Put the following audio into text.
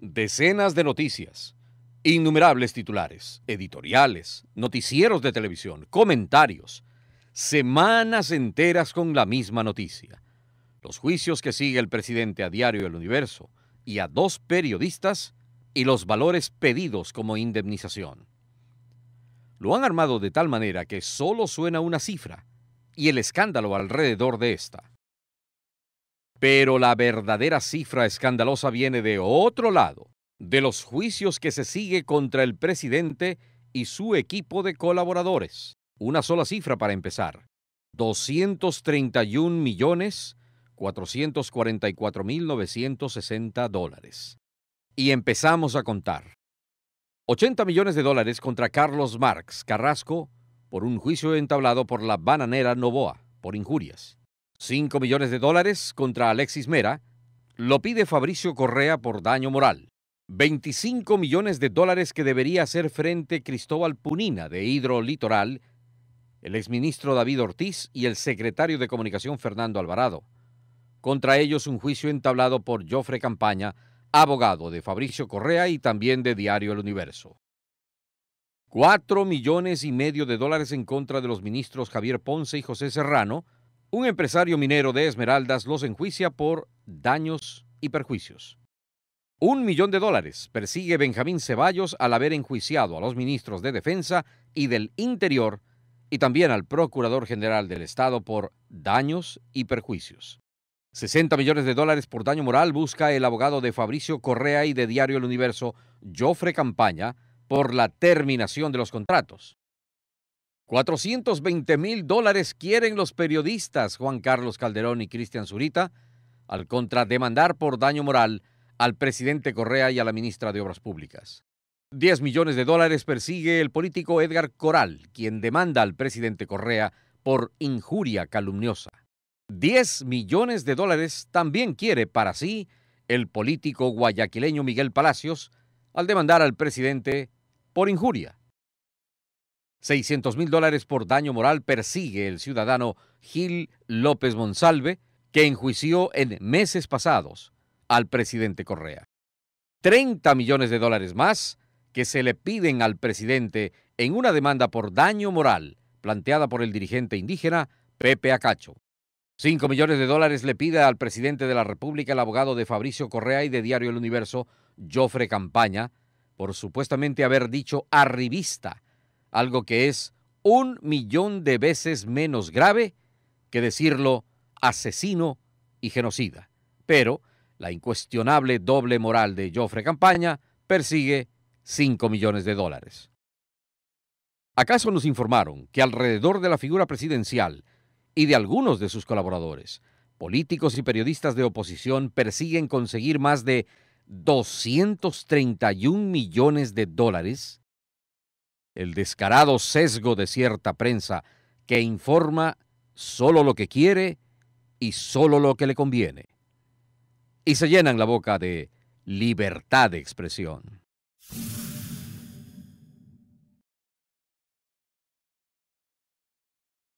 Decenas de noticias, innumerables titulares, editoriales, noticieros de televisión, comentarios, semanas enteras con la misma noticia. Los juicios que sigue el presidente a Diario del Universo y a dos periodistas y los valores pedidos como indemnización. Lo han armado de tal manera que solo suena una cifra y el escándalo alrededor de esta. Pero la verdadera cifra escandalosa viene de otro lado, de los juicios que se sigue contra el presidente y su equipo de colaboradores. Una sola cifra para empezar. 231.444.960 millones dólares. Y empezamos a contar. 80 millones de dólares contra Carlos Marx Carrasco por un juicio entablado por la bananera Novoa por injurias. 5 millones de dólares contra Alexis Mera, lo pide Fabricio Correa por daño moral. 25 millones de dólares que debería hacer frente Cristóbal Punina de Hidrolitoral, el exministro David Ortiz y el secretario de Comunicación Fernando Alvarado. Contra ellos un juicio entablado por Jofre Campaña, abogado de Fabricio Correa y también de Diario El Universo. 4 millones y medio de dólares en contra de los ministros Javier Ponce y José Serrano, un empresario minero de Esmeraldas los enjuicia por daños y perjuicios. Un millón de dólares persigue Benjamín Ceballos al haber enjuiciado a los ministros de Defensa y del Interior y también al Procurador General del Estado por daños y perjuicios. 60 millones de dólares por daño moral busca el abogado de Fabricio Correa y de Diario El Universo, Jofre Campaña, por la terminación de los contratos. 420 mil dólares quieren los periodistas Juan Carlos Calderón y Cristian Zurita al contrademandar por daño moral al presidente Correa y a la ministra de Obras Públicas. 10 millones de dólares persigue el político Edgar Coral, quien demanda al presidente Correa por injuria calumniosa. 10 millones de dólares también quiere para sí el político guayaquileño Miguel Palacios al demandar al presidente por injuria. 600 mil dólares por daño moral persigue el ciudadano Gil López Monsalve, que enjuició en meses pasados al presidente Correa. 30 millones de dólares más que se le piden al presidente en una demanda por daño moral planteada por el dirigente indígena Pepe Acacho. 5 millones de dólares le pide al presidente de la República el abogado de Fabricio Correa y de Diario El Universo, Jofre Campaña, por supuestamente haber dicho arribista algo que es un millón de veces menos grave que decirlo asesino y genocida. Pero la incuestionable doble moral de Joffre Campaña persigue 5 millones de dólares. ¿Acaso nos informaron que alrededor de la figura presidencial y de algunos de sus colaboradores, políticos y periodistas de oposición persiguen conseguir más de 231 millones de dólares? el descarado sesgo de cierta prensa que informa solo lo que quiere y solo lo que le conviene. Y se llenan la boca de libertad de expresión.